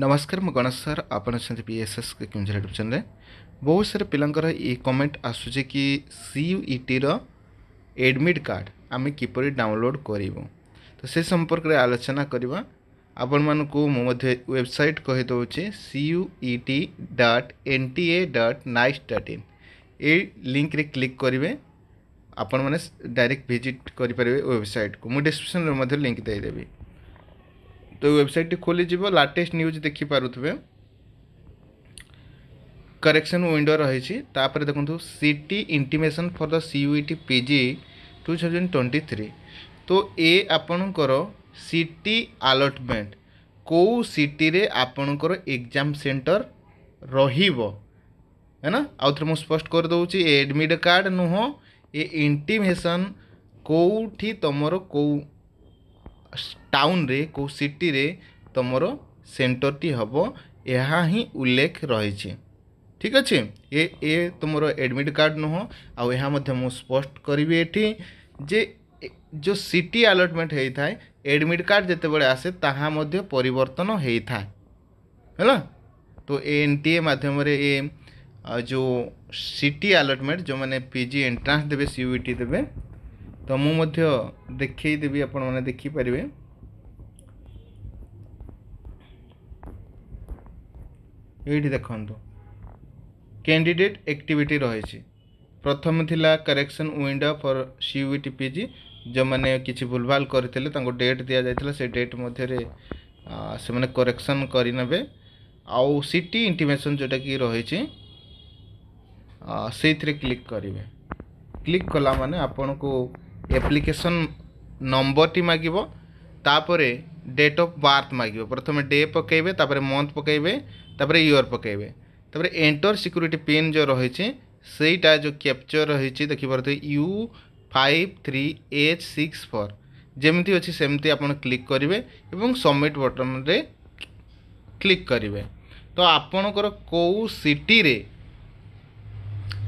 ନମସ୍କାର ମୁଁ ଗଣେଶ ସାର୍ ଆପଣ ଅଛନ୍ତି P S S Keonjhar YouTube ଚ୍ୟାନେଲ୍ରେ ବହୁତ ସାରା ପିଲାଙ୍କର ଏ କମେଣ୍ଟ ଆସୁଛି କି ସି ଇଟିର ଏଡ଼ମିଟ୍ କାର୍ଡ଼ ଆମେ କିପରି ଡାଉନଲୋଡ଼୍ କରିବୁ ତ ସେ ସମ୍ପର୍କରେ ଆଲୋଚନା କରିବା ଆପଣମାନଙ୍କୁ ମୁଁ ମଧ୍ୟ ୱେବସାଇଟ୍ କହିଦେଉଛି C U E T dot N T A dot nic dot in ଏଇ ଲିଙ୍କରେ କ୍ଲିକ୍ କରିବେ ଆପଣମାନେ ଡାଇରେକ୍ଟ ଭିଜିଟ୍ କରିପାରିବେ ୱେବସାଇଟ୍କୁ ମୁଁ ଡିସ୍କ୍ରିପ୍ସନ୍ରେ ମଧ୍ୟ ଲିଙ୍କ ଦେଇଦେବି তো ୱେବସାଇଟ୍ଟି ଖୋଲିଯିବ ଲାଟେଷ୍ଟ ନ୍ୟୁଜ୍ ଦେଖିପାରୁଥିବେ କରେକ୍ସନ୍ ୱିଣ୍ଡୋ ରହିଛି ତାପରେ ଦେଖନ୍ତୁ C T intimation for the C U T P G two thousand twenty three ତ ଏ ଆପଣଙ୍କର ସି ଟି ଆଲଟମେଣ୍ଟ କେଉଁ ସିଟିରେ ଆପଣଙ୍କର ଏକ୍ଜାମ୍ ସେଣ୍ଟର ରହିବ है ना आउथर मुझे स्पष्ट करदे एडमिट कार्ड नुह ए इंटिमेसन कौटी तुमर कौ ଟାଉନରେ କେଉଁ ସିଟିରେ ତୁମର ସେଣ୍ଟରଟି ହେବ ଏହା ହିଁ ଉଲ୍ଲେଖ ରହିଛି ଠିକ୍ ଅଛି ଏ ଏ ତୁମର ଆଡ଼ମିଟ୍ କାର୍ଡ଼ ନୁହଁ ଆଉ ଏହା ମଧ୍ୟ ମୁଁ ସ୍ପଷ୍ଟ କରିବି ଏଠି ଯେ ଯେଉଁ ସିଟି ଆଲଟମେଣ୍ଟ ହୋଇଥାଏ ଆଡ଼ମିଟ୍ କାର୍ଡ଼ ଯେତେବେଳେ ଆସେ ତାହା ମଧ୍ୟ ପରିବର୍ତ୍ତନ ହୋଇଥାଏ ହେଲା ତ ଏ ଏନ୍ ଟି ଏ ମାଧ୍ୟମରେ ଏ ଯେଉଁ ସିଟି ଆଲଟମେଣ୍ଟ ଯେଉଁମାନେ ପି ଜି ଏଣ୍ଟ୍ରାନ୍ସ ଦେବେ ସି ୟୁ ଇ ଟି ଦେବେ तो मुझे देखेदेवि आपने देखिपर ये देखु कैंडिडेट एक्टिविटी रही प्रथम थी correction window for CUET PG जो मैंने किसी भूलभाल करते डेट दि जाइए से डेट मध्य से करेक्शन करे आटी इंटिमेसन जोटा कि रही से क्लिक करेंगे क्लिक कला मैंने आपन को ଆପ୍ଲିକେସନ୍ ନମ୍ବରଟି ମାଗିବ ତାପରେ ଡେଟ୍ ଅଫ୍ ବାର୍ଥ ମାଗିବ ପ୍ରଥମେ ଡେ ପକାଇବେ ତାପରେ ମନ୍ଥ ପକାଇବେ ତାପରେ ଇୟର୍ ପକାଇବେ ତାପରେ ଏଣ୍ଟର୍ ସିକ୍ୟୁରିଟି ପିନ୍ ଯେଉଁ ରହିଛି ସେଇଟା ଯେଉଁ କ୍ୟାପଚର୍ ରହିଛି ଦେଖିପାରୁଥିବେ U five three H six four ଯେମିତି ଅଛି ସେମିତି ଆପଣ କ୍ଲିକ୍ କରିବେ ଏବଂ ସବମିଟ୍ ବଟନ୍ରେ କ୍ଲିକ୍ କରିବେ ତ ଆପଣଙ୍କର କେଉଁ ସିଟିରେ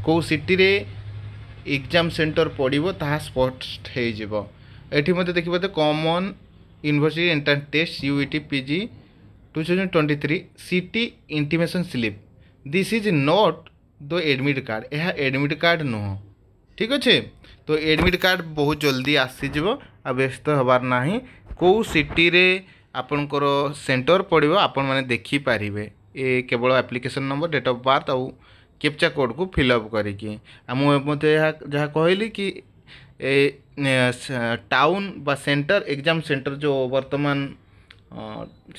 କେଉଁ ସିଟିରେ ଏକ୍ଜାମ୍ ସେଣ୍ଟର୍ ପଡ଼ିବ ତାହା ସ୍ପଷ୍ଟ ହେଇଯିବ ଏଠି ମଧ୍ୟ ଦେଖିପାରୁଥିବେ common university entrance test U E T P G two thousand twenty three C T intimation slip this is not the admit card ଏହା ଏଡ଼ମିଟ୍ କାର୍ଡ଼ ନୁହଁ ଠିକ୍ ଅଛି ତ ଏଡ଼ମିଟ୍ କାର୍ଡ଼ ବହୁତ ଜଲ୍ଦି ଆସିଯିବ ଆଉ ବ୍ୟସ୍ତ ହେବାର ନାହିଁ କେଉଁ ସିଟିରେ ଆପଣଙ୍କର ସେଣ୍ଟର ପଡ଼ିବ ଆପଣମାନେ ଦେଖିପାରିବେ ଏ କେବଳ application number date of birth ଆଉ କ୍ୟାପ୍ଚା କୋଡ଼୍କୁ ଫିଲ୍ଅପ୍ କରିକି ଆଉ ମୁଁ ମଧ୍ୟ ଏହା ଯାହା କହିଲି କି ଏ ଟାଉନ୍ ବା ସେଣ୍ଟର୍ ଏକ୍ଜାମ୍ ସେଣ୍ଟର୍ ଯେଉଁ ବର୍ତ୍ତମାନ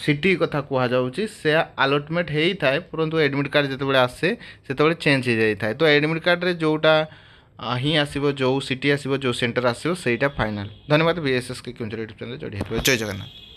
ସିଟି କଥା କୁହାଯାଉଛି ସେ ଆଲଟମେଣ୍ଟ ହେଇଥାଏ ପରନ୍ତୁ ଆଡ଼ମିଟ୍ କାର୍ଡ଼ ଯେତେବେଳେ ଆସେ ସେତେବେଳେ ଚେଞ୍ଜ ହେଇଯାଇଥାଏ ତ ଆଡ଼ମିଟ୍ କାର୍ଡ଼ରେ ଯେଉଁଟା ହିଁ ଆସିବ ଯେଉଁ ସିଟି ଆସିବ ଯେଉଁ ସେଣ୍ଟର୍ ଆସିବ ସେଇଟା ଫାଇନାଲ୍ ଧନ୍ୟବାଦ ବିଏସ୍ଏସ୍କେ କେଉଁଝର ୟୁଟ୍ୟୁବ୍ ଚ୍ୟାନେଲ୍ ଯୋଡ଼ି ହେଇପାରିବ ଜୟ ଜଗନ୍ନାଥ